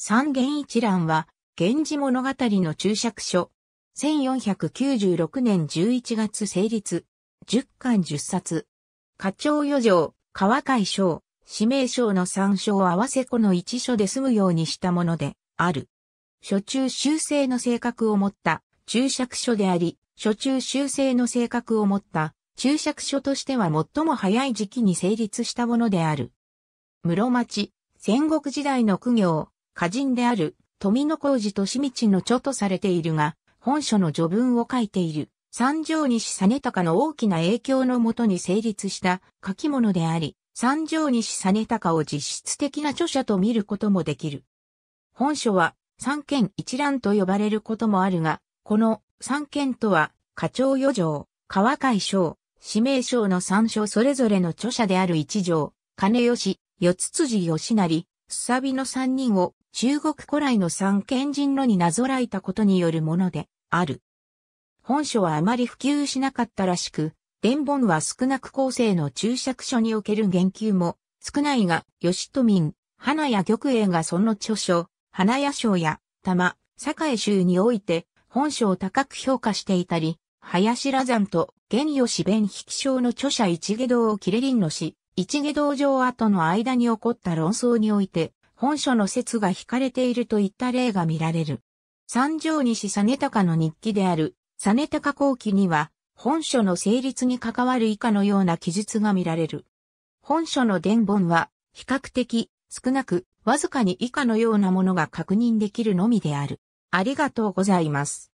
三元一覧は、源氏物語の注釈書。1496年11月成立。十巻十冊。課長余剰、川海省、指名省の三章を合わせこの一書で済むようにしたもので、ある。初中修正の性格を持った注釈書であり、初中修正の性格を持った注釈書としては最も早い時期に成立したものである。室町、戦国時代の苦行、歌人である富野浩二と道の著とされているが、本書の序文を書いている三条西実高の大きな影響のもとに成立した書き物であり、三条西実高を実質的な著者と見ることもできる。本書は三件一覧と呼ばれることもあるが、この三件とは、課長余剰、川海省、指名省の三章それぞれの著者である一条、金吉、四つ辻義成、すさびの三人を中国古来の三賢人路になぞらえたことによるものである。本書はあまり普及しなかったらしく、伝本は少なく後世の注釈書における言及も少ないが、吉民、花屋玉英がその著書、花屋賞や、玉、栄州において、本書を高く評価していたり、林羅山と、玄吉弁引章の著者一下道を切れりんのし、一下道城跡の間に起こった論争において、本書の説が惹かれているといった例が見られる。三条西実高の日記である、実高後期には、本書の成立に関わる以下のような記述が見られる。本書の伝本は、比較的、少なく、わずかに以下のようなものが確認できるのみである。ありがとうございます。